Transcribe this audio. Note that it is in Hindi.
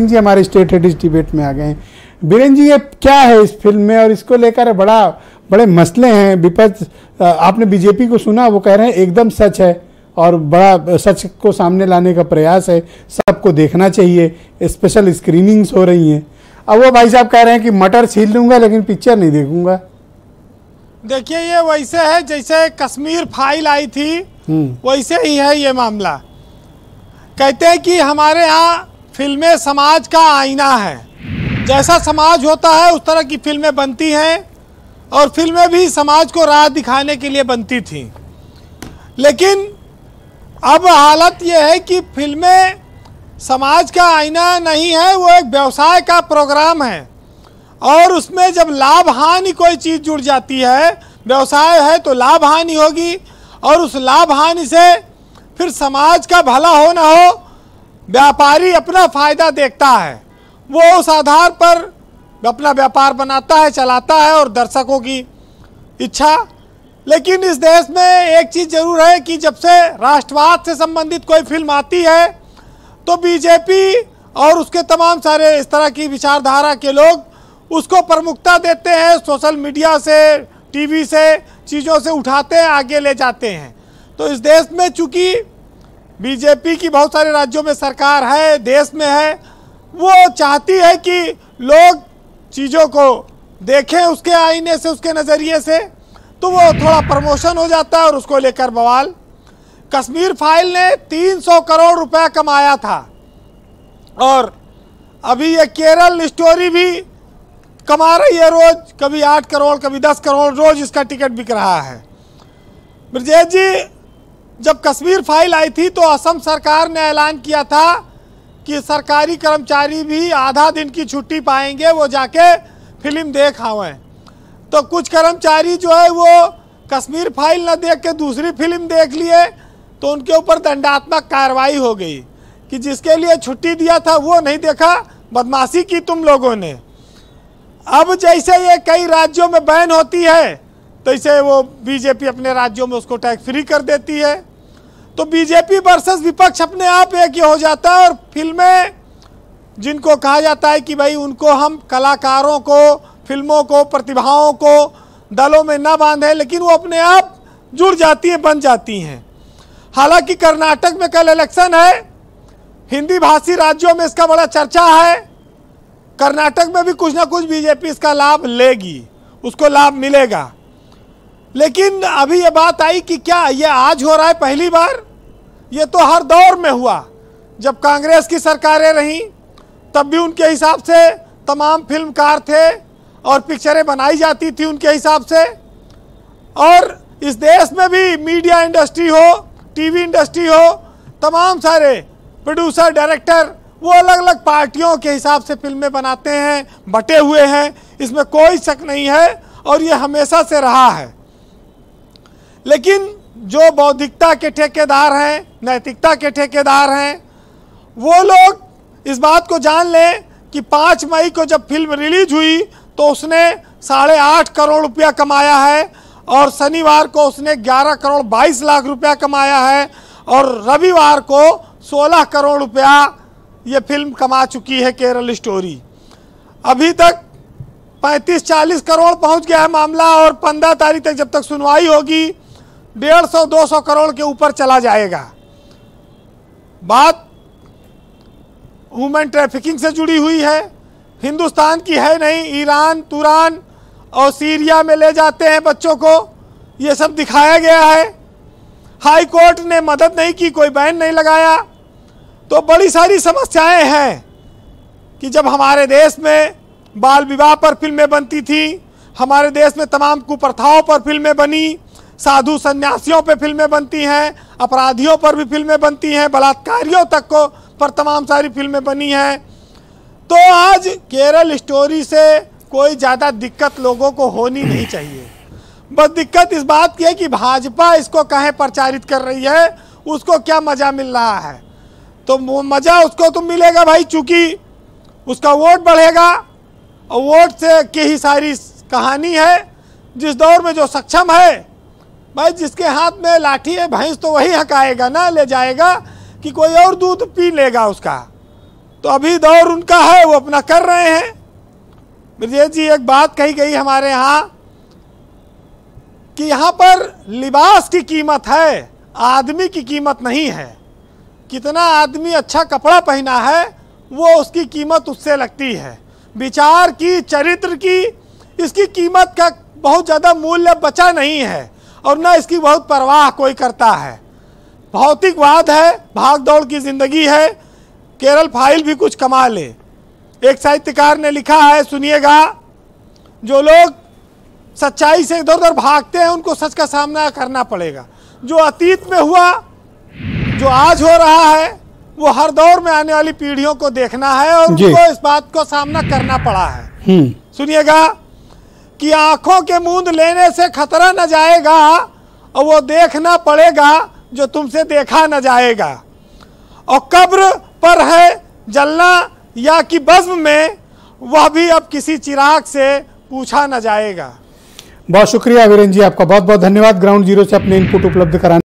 जी हमारे स्टेट हेड डिबेट में आ गए हैं बीरेन जी ये क्या है इस फिल्म में और इसको लेकर बड़ा बड़े मसले हैं विपक्ष आपने बीजेपी को सुना वो कह रहे हैं एकदम सच है और बड़ा सच को सामने लाने का प्रयास है सबको देखना चाहिए स्पेशल स्क्रीनिंग्स हो रही हैं अब वो भाई साहब कह रहे हैं कि मटर छील लूंगा लेकिन पिक्चर नहीं देखूंगा देखिए ये वैसे है जैसे कश्मीर फाइल आई थी हम्म। वैसे ही है ये मामला कहते हैं कि हमारे यहाँ फिल्में समाज का आईना है जैसा समाज होता है उस तरह की फिल्में बनती हैं और फिल्में भी समाज को राह दिखाने के लिए बनती थी लेकिन अब हालत यह है कि फिल्में समाज का आईना नहीं है वो एक व्यवसाय का प्रोग्राम है और उसमें जब लाभ हानि कोई चीज़ जुड़ जाती है व्यवसाय है तो लाभ हानि होगी और उस लाभ हानि से फिर समाज का भला हो ना हो व्यापारी अपना फ़ायदा देखता है वो उस आधार पर अपना व्यापार बनाता है चलाता है और दर्शकों की इच्छा लेकिन इस देश में एक चीज़ ज़रूर है कि जब से राष्ट्रवाद से संबंधित कोई फिल्म आती है तो बीजेपी और उसके तमाम सारे इस तरह की विचारधारा के लोग उसको प्रमुखता देते हैं सोशल मीडिया से टीवी से चीज़ों से उठाते हैं आगे ले जाते हैं तो इस देश में चूँकि बीजेपी की बहुत सारे राज्यों में सरकार है देश में है वो चाहती है कि लोग चीज़ों को देखें उसके आईने से उसके नज़रिए से तो वो थोड़ा प्रमोशन हो जाता है और उसको लेकर बवाल कश्मीर फाइल ने 300 करोड़ रुपया कमाया था और अभी ये केरल स्टोरी भी कमा रही है रोज़ कभी आठ करोड़ कभी दस करोड़ रोज़ इसका टिकट बिक रहा है ब्रजेश जी जब कश्मीर फाइल आई थी तो असम सरकार ने ऐलान किया था कि सरकारी कर्मचारी भी आधा दिन की छुट्टी पाएंगे वो जाके फिल्म देख आवें तो कुछ कर्मचारी जो है वो कश्मीर फाइल न देख के दूसरी फिल्म देख लिए तो उनके ऊपर दंडात्मक कार्रवाई हो गई कि जिसके लिए छुट्टी दिया था वो नहीं देखा बदमाशी की तुम लोगों ने अब जैसे ये कई राज्यों में बैन होती है तो इसे वो बीजेपी अपने राज्यों में उसको टैक्स फ्री कर देती है तो बीजेपी वर्सेस विपक्ष अपने आप एक हो जाता है और फिल्में जिनको कहा जाता है कि भाई उनको हम कलाकारों को फिल्मों को प्रतिभाओं को दलों में ना बांधें लेकिन वो अपने आप जुड़ जाती हैं बन जाती हैं हालांकि कर्नाटक में कल इलेक्शन है हिंदी भाषी राज्यों में इसका बड़ा चर्चा है कर्नाटक में भी कुछ ना कुछ बीजेपी इसका लाभ लेगी उसको लाभ मिलेगा लेकिन अभी ये बात आई कि क्या ये आज हो रहा है पहली बार ये तो हर दौर में हुआ जब कांग्रेस की सरकारें रहीं तब भी उनके हिसाब से तमाम फिल्मकार थे और पिक्चरें बनाई जाती थी उनके हिसाब से और इस देश में भी मीडिया इंडस्ट्री हो टीवी इंडस्ट्री हो तमाम सारे प्रोड्यूसर डायरेक्टर वो अलग अलग पार्टियों के हिसाब से फिल्में बनाते हैं बटे हुए हैं इसमें कोई शक नहीं है और ये हमेशा से रहा है लेकिन जो बौद्धिकता के ठेकेदार हैं नैतिकता के ठेकेदार हैं वो लोग इस बात को जान लें कि पाँच मई को जब फिल्म रिलीज हुई तो उसने साढ़े आठ करोड़ रुपया कमाया है और शनिवार को उसने ग्यारह करोड़ बाईस लाख रुपया कमाया है और रविवार को सोलह करोड़ रुपया ये फिल्म कमा चुकी है केरल स्टोरी अभी तक 35-40 करोड़ पहुंच गया है मामला और 15 तारीख तक जब तक सुनवाई होगी डेढ़ सौ दो सौ करोड़ के ऊपर चला जाएगा बात ह्यूमन ट्रैफिकिंग से जुड़ी हुई है हिंदुस्तान की है नहीं ईरान तुरान और सीरिया में ले जाते हैं बच्चों को ये सब दिखाया गया है हाई कोर्ट ने मदद नहीं की कोई बैन नहीं लगाया तो बड़ी सारी समस्याएं हैं कि जब हमारे देश में बाल विवाह पर फिल्में बनती थी हमारे देश में तमाम कुप्रथाओं पर फिल्में बनी साधु संन्यासियों पे फिल्में बनती हैं अपराधियों पर भी फिल्में बनती हैं बलात्कारियों तक को पर तमाम सारी फिल्में बनी हैं तो आज केरल स्टोरी से कोई ज़्यादा दिक्कत लोगों को होनी नहीं चाहिए बस दिक्कत इस बात की है कि भाजपा इसको कहें प्रचारित कर रही है उसको क्या मज़ा मिल रहा है तो मज़ा उसको तो मिलेगा भाई चूँकि उसका वोट बढ़ेगा और वोट से की ही सारी कहानी है जिस दौर में जो सक्षम है भाई जिसके हाथ में लाठी है भैंस तो वही हकाएगा ना ले जाएगा कि कोई और दूध पी लेगा उसका तो अभी दौर उनका है वो अपना कर रहे हैं ब्रजेश जी एक बात कही गई हमारे यहाँ कि यहाँ पर लिबास की कीमत है आदमी की कीमत नहीं है कितना आदमी अच्छा कपड़ा पहना है वो उसकी कीमत उससे लगती है विचार की चरित्र की इसकी कीमत का बहुत ज़्यादा मूल्य बचा नहीं है और न इसकी बहुत परवाह कोई करता है भौतिकवाद है भाग दौड़ की जिंदगी है केरल फाइल भी कुछ कमा ले एक साहित्यकार ने लिखा है सुनिएगा जो लोग सच्चाई से इधर उधर भागते हैं उनको सच का सामना करना पड़ेगा जो अतीत में हुआ जो आज हो रहा है वो हर दौर में आने वाली पीढ़ियों को देखना है और उनको इस बात को सामना करना पड़ा है हम्म। सुनिएगा कि आंखों के मूंद लेने से खतरा न जाएगा और वो देखना पड़ेगा जो तुमसे देखा न जाएगा और कब्र पर है जलना या कि बज्म में वह भी अब किसी चिराग से पूछा न जाएगा बहुत शुक्रिया वीरेन जी आपका बहुत बहुत धन्यवाद ग्राउंड जीरो से अपने इनपुट उपलब्ध कराने